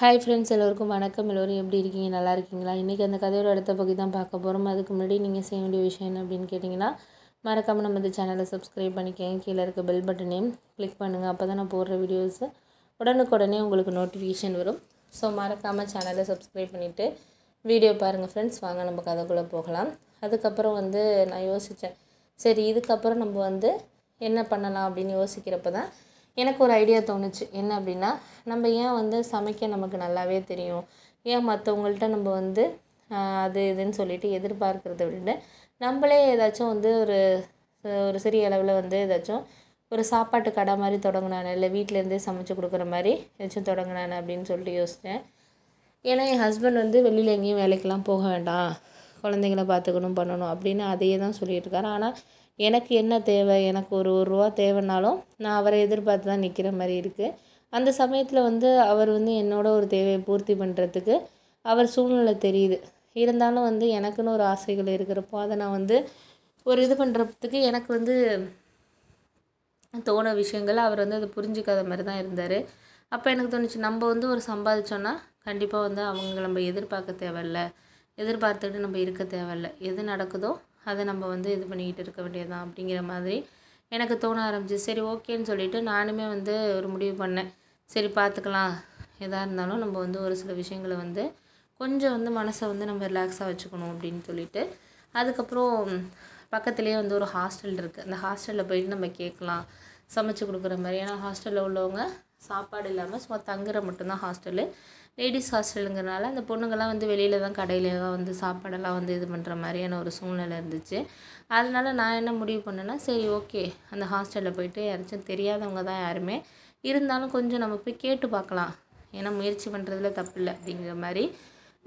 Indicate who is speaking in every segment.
Speaker 1: hi friends எல்லோருக்கும் வணக்கம் எல்லோரும் எப்படி இருக்கீங்க நல்லா இருக்கீங்களா இன்றைக்கி அந்த கதையோட அடுத்த பகுதி தான் பார்க்க போகிறோம் அதுக்கு முன்னாடி நீங்கள் செய்ய வேண்டிய விஷயம் என்ன அப்படின்னு கேட்டிங்கன்னா மறக்காமல் நம்ம இந்த சேனலை சப்ஸ்கிரைப் பண்ணிக்கோங்க கீழே இருக்க பெல் பட்டனையும் கிளிக் பண்ணுங்கள் அப்போ தான் நான் போடுற வீடியோஸை உடனுக்குடனே உங்களுக்கு நோட்டிஃபிகேஷன் வரும் ஸோ மறக்காமல் சேனலை சப்ஸ்கிரைப் பண்ணிவிட்டு வீடியோ பாருங்கள் ஃப்ரெண்ட்ஸ் வாங்க நம்ம கதைக்குள்ளே போகலாம் அதுக்கப்புறம் வந்து நான் யோசித்தேன் சரி இதுக்கப்புறம் நம்ம வந்து என்ன பண்ணலாம் அப்படின்னு யோசிக்கிறப்ப தான் எனக்கு ஒரு ஐடியா தோணுச்சு என்ன அப்படின்னா நம்ம ஏன் வந்து சமைக்க நமக்கு நல்லாவே தெரியும் ஏன் மற்றவங்கள்ட்ட நம்ம வந்து அது இதுன்னு சொல்லிட்டு எதிர்பார்க்குறது விட நம்மளே ஏதாச்சும் வந்து ஒரு ஒரு சிறிய அளவில் வந்து ஏதாச்சும் ஒரு சாப்பாட்டு கடை மாதிரி தொடங்கினானே இல்லை வீட்டிலேருந்தே சமைச்சு கொடுக்குற மாதிரி ஏதாச்சும் தொடங்கினானே அப்படின்னு சொல்லிட்டு யோசித்தேன் ஏன்னா என் ஹஸ்பண்ட் வந்து வெளியில் எங்கேயும் வேலைக்கெலாம் போக வேண்டாம் குழந்தைங்கள பார்த்துக்கணும் பண்ணணும் அப்படின்னு அதையே தான் சொல்லிட்டுருக்காரு ஆனால் எனக்கு என்ன தேவை எனக்கு ஒரு ஒரு ரூபா தேவைன்னாலும் நான் அவரை எதிர்பார்த்து தான் நிற்கிற மாதிரி இருக்குது அந்த சமயத்தில் வந்து அவர் வந்து என்னோட ஒரு தேவையை பூர்த்தி பண்ணுறதுக்கு அவர் சூழ்நிலை தெரியுது இருந்தாலும் வந்து எனக்குன்னு ஒரு ஆசைகள் இருக்கிறப்போ அதை நான் வந்து ஒரு இது பண்ணுறதுக்கு எனக்கு வந்து தோண விஷயங்கள் அவர் வந்து அதை புரிஞ்சுக்காத மாதிரி தான் இருந்தார் அப்போ எனக்கு தோணுச்சு நம்ம வந்து ஒரு சம்பாதிச்சோன்னா கண்டிப்பாக வந்து அவங்க நம்ம எதிர்பார்க்க தேவையில்ல எதிர்பார்த்துக்கிட்டு நம்ம இருக்க தேவையில்ல எது நடக்குதோ அதை நம்ம வந்து இது பண்ணிக்கிட்டு இருக்க வேண்டியதான் அப்படிங்கிற மாதிரி எனக்கு தோண ஆரம்பிச்சு சரி ஓகேன்னு சொல்லிவிட்டு நானுமே வந்து ஒரு முடிவு பண்ணேன் சரி பார்த்துக்கலாம் எதாக இருந்தாலும் நம்ம வந்து ஒரு சில விஷயங்களை வந்து கொஞ்சம் வந்து மனசை வந்து நம்ம ரிலாக்ஸாக வச்சுக்கணும் அப்படின்னு சொல்லிட்டு அதுக்கப்புறம் பக்கத்துலேயே வந்து ஒரு ஹாஸ்டல் இருக்குது அந்த ஹாஸ்டலில் போயிட்டு நம்ம கேட்கலாம் சமைச்சு கொடுக்குற மாதிரி ஏன்னா ஹாஸ்டலில் உள்ளவங்க சாப்பாடு இல்லாமல் சும்மா தங்குற மட்டும்தான் ஹாஸ்டலு லேடிஸ் ஹாஸ்டலுங்கிறனால அந்த பொண்ணுங்கள்லாம் வந்து வெளியில் தான் கடையில் தான் வந்து சாப்பாடெல்லாம் வந்து இது பண்ணுற மாதிரியான ஒரு சூழ்நிலை இருந்துச்சு அதனால் நான் என்ன முடிவு பண்ணேன்னா சரி ஓகே அந்த ஹாஸ்டலில் போயிட்டு யாராச்சும் தெரியாதவங்க தான் யாருமே இருந்தாலும் கொஞ்சம் நம்ம போய் கேட்டு பார்க்கலாம் ஏன்னா முயற்சி பண்ணுறதுல தப்பு இல்லை அப்படிங்கிற மாதிரி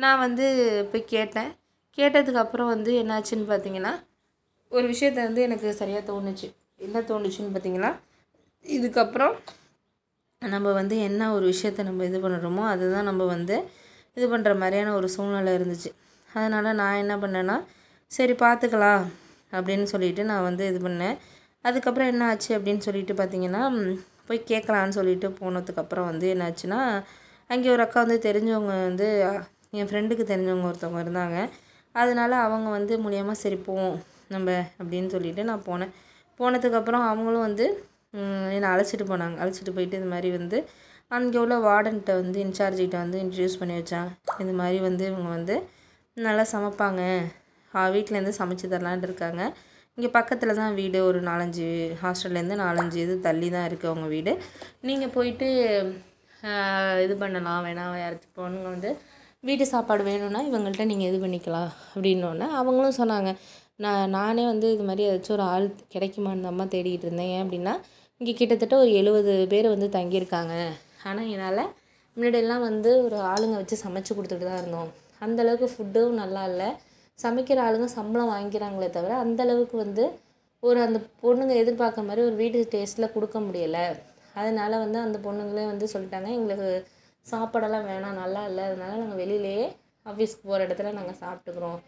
Speaker 1: நான் வந்து போய் கேட்டேன் கேட்டதுக்கப்புறம் வந்து என்னாச்சுன்னு பார்த்தீங்கன்னா ஒரு விஷயத்த வந்து எனக்கு சரியாக தோணுச்சு என்ன தோணுச்சுன்னு பார்த்தீங்கன்னா இதுக்கப்புறம் நம்ம வந்து என்ன ஒரு விஷயத்த நம்ம இது பண்ணுறோமோ அதுதான் நம்ம வந்து இது பண்ணுற மாதிரியான ஒரு சூழ்நிலை இருந்துச்சு அதனால் நான் என்ன பண்ணேன்னா சரி பார்த்துக்கலாம் அப்படின்னு சொல்லிட்டு நான் வந்து இது பண்ணேன் அதுக்கப்புறம் என்ன ஆச்சு அப்படின்னு சொல்லிட்டு பார்த்தீங்கன்னா போய் கேட்கலான்னு சொல்லிட்டு போனதுக்கப்புறம் வந்து என்ன ஆச்சுன்னா அங்கே ஒரு அக்கா வந்து தெரிஞ்சவங்க வந்து என் ஃப்ரெண்டுக்கு தெரிஞ்சவங்க ஒருத்தவங்க இருந்தாங்க அதனால் அவங்க வந்து மூலியமாக சரி போவோம் நம்ம அப்படின்னு சொல்லிட்டு நான் போனேன் போனதுக்கப்புறம் அவங்களும் வந்து என்னை அழைச்சிட்டு போனாங்க அழைச்சிட்டு போயிட்டு இது மாதிரி வந்து அங்கே உள்ள வார்டன்கிட்ட வந்து இன்சார்ஜிகிட்ட வந்து இன்ட்ரடியூஸ் பண்ணி வச்சான் இது மாதிரி வந்து இவங்க வந்து நல்லா சமைப்பாங்க வீட்டிலேருந்து சமைச்சு தரலான் இருக்காங்க இங்கே பக்கத்தில் தான் வீடு ஒரு நாலஞ்சு ஹாஸ்டல்லேருந்து நாலஞ்சு இது தள்ளி தான் இருக்குது அவங்க வீடு நீங்கள் போயிட்டு இது பண்ணலாம் வேணாம் யாராச்சும் போனவங்க வந்து வீட்டு சாப்பாடு வேணும்னா இவங்கள்ட்ட நீங்கள் இது பண்ணிக்கலாம் அப்படின்னோடனே அவங்களும் சொன்னாங்க நான் நானே வந்து இது மாதிரி ஏதாச்சும் ஒரு ஆள் கிடைக்குமான்னு அம்மா தேடிக்கிட்டு இருந்தேன் ஏன் அப்படின்னா இங்கே கிட்டத்தட்ட ஒரு எழுபது பேர் வந்து தங்கியிருக்காங்க ஆனால் என்னால் முன்னாடியெல்லாம் வந்து ஒரு ஆளுங்க வச்சு சமைச்சு கொடுத்துட்டு தான் இருந்தோம் அந்தளவுக்கு ஃபுட்டும் நல்லா இல்லை சமைக்கிற ஆளுங்க சம்பளம் வாங்கிக்கிறாங்களே தவிர அந்தளவுக்கு வந்து ஒரு அந்த பொண்ணுங்க எதிர்பார்க்குற மாதிரி ஒரு வீட்டு டேஸ்ட்டில் கொடுக்க முடியலை அதனால் வந்து அந்த பொண்ணுங்களே வந்து சொல்லிட்டாங்க எங்களுக்கு சாப்பாடெல்லாம் வேணாம் நல்லா இல்லை அதனால் நாங்கள் வெளியிலேயே ஆஃபீஸ்க்கு போகிற இடத்துல நாங்கள் சாப்பிட்டுக்குறோம்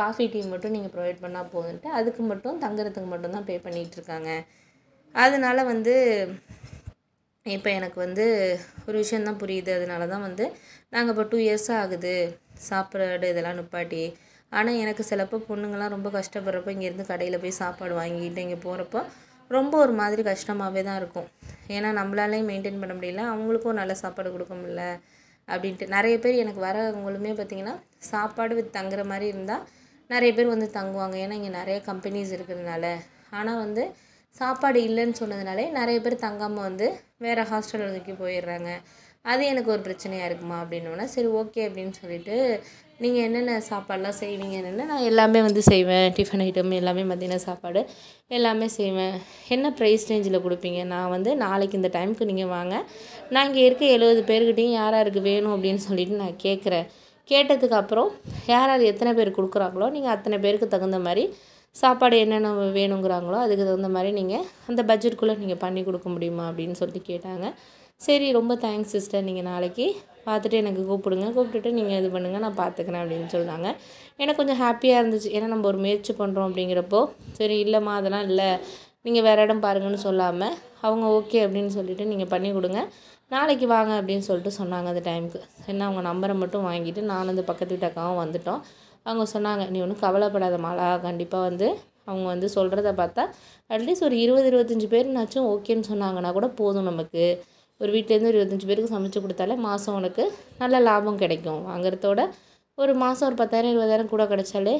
Speaker 1: காஃபி டீ மட்டும் நீங்கள் ப்ரொவைட் பண்ணால் போதுன்ட்டு அதுக்கு மட்டும் தங்குறதுக்கு மட்டும்தான் பே பண்ணிகிட்ருக்காங்க அதனால் வந்து இப்போ எனக்கு வந்து ஒரு விஷயந்தான் புரியுது அதனால தான் வந்து நாங்கள் இப்போ டூ இயர்ஸாக ஆகுது சாப்பிட்றது இதெல்லாம் நிப்பாட்டி ஆனால் எனக்கு சிலப்போ பொண்ணுங்கள்லாம் ரொம்ப கஷ்டப்படுறப்போ இங்கேருந்து கடையில் போய் சாப்பாடு வாங்கிட்டு இங்கே போகிறப்போ ரொம்ப ஒரு மாதிரி கஷ்டமாகவே தான் இருக்கும் ஏன்னா நம்மளாலேயும் மெயின்டைன் பண்ண முடியல அவங்களுக்கும் நல்ல சாப்பாடு கொடுக்க முடியல அப்படின்ட்டு நிறைய பேர் எனக்கு வரவங்களுமே பார்த்திங்கன்னா சாப்பாடு வித் தங்குற மாதிரி இருந்தால் நிறைய பேர் வந்து தங்குவாங்க ஏன்னா இங்கே நிறைய கம்பெனிஸ் இருக்கிறதுனால ஆனால் வந்து சாப்பாடு இல்லைன்னு சொன்னதுனாலே நிறைய பேர் தங்காமல் வந்து வேறு ஹாஸ்டலில் தூக்கி போயிடுறாங்க அது எனக்கு ஒரு பிரச்சனையாக இருக்குமா அப்படின்னோன்னா சரி ஓகே அப்படின்னு சொல்லிட்டு நீங்கள் என்னென்ன சாப்பாடெலாம் செய்வீங்க என்னென்ன நான் எல்லாமே வந்து செய்வேன் டிஃபன் ஐட்டம் எல்லாமே மதியான சாப்பாடு எல்லாமே செய்வேன் என்ன ப்ரைஸ் ரேஞ்சில் கொடுப்பீங்க நான் வந்து நாளைக்கு இந்த டைமுக்கு நீங்கள் வாங்க நான் இங்கே இருக்க எழுபது பேர்கிட்டையும் யார் யாருக்கு வேணும் அப்படின்னு சொல்லிட்டு நான் கேட்குறேன் கேட்டதுக்கு அப்புறம் யார் யார் எத்தனை பேர் கொடுக்குறாங்களோ நீங்கள் அத்தனை பேருக்கு தகுந்த மாதிரி சாப்பாடு என்னென்ன வேணுங்கிறாங்களோ அதுக்கு தகுந்த மாதிரி நீங்கள் அந்த பட்ஜெட்டுக்குள்ளே நீங்கள் பண்ணி கொடுக்க முடியுமா அப்படின்னு சொல்லி கேட்டாங்க சரி ரொம்ப தேங்க்ஸ் சிஸ்டர் நீங்கள் நாளைக்கு பார்த்துட்டு எனக்கு கூப்பிடுங்க கூப்பிட்டுட்டு நீங்கள் இது பண்ணுங்கள் நான் பார்த்துக்கிறேன் அப்படின்னு சொன்னாங்க எனக்கு கொஞ்சம் ஹாப்பியாக இருந்துச்சு ஏன்னா நம்ம ஒரு முயற்சி பண்ணுறோம் அப்படிங்கிறப்போ சரி இல்லைம்மா அதெல்லாம் இல்லை நீங்கள் வேறு இடம் பாருங்கன்னு சொல்லாமல் அவங்க ஓகே அப்படின்னு சொல்லிவிட்டு நீங்கள் பண்ணி கொடுங்க நாளைக்கு வாங்க அப்படின்னு சொல்லிட்டு சொன்னாங்க அந்த டைமுக்கு என்ன அவங்க நம்பரை மட்டும் வாங்கிட்டு நானும் அந்த பக்கத்து வீட்டு அக்காவும் வந்துட்டோம் அவங்க சொன்னாங்க நீ ஒன்றும் கவலைப்படாத மாலா கண்டிப்பாக வந்து அவங்க வந்து சொல்கிறத பார்த்தா அட்லீஸ்ட் ஒரு இருபது இருபத்தஞ்சி பேர்னாச்சும் ஓகேன்னு சொன்னாங்கன்னா கூட போதும் நமக்கு ஒரு வீட்டிலேருந்து ஒரு இருபத்தஞ்சி பேருக்கு சமைச்சு கொடுத்தாலே மாதம் உனக்கு நல்ல லாபம் கிடைக்கும் வாங்குறதோட ஒரு மாதம் ஒரு பத்தாயிரம் இருபதாயிரம் கூட கிடச்சாலே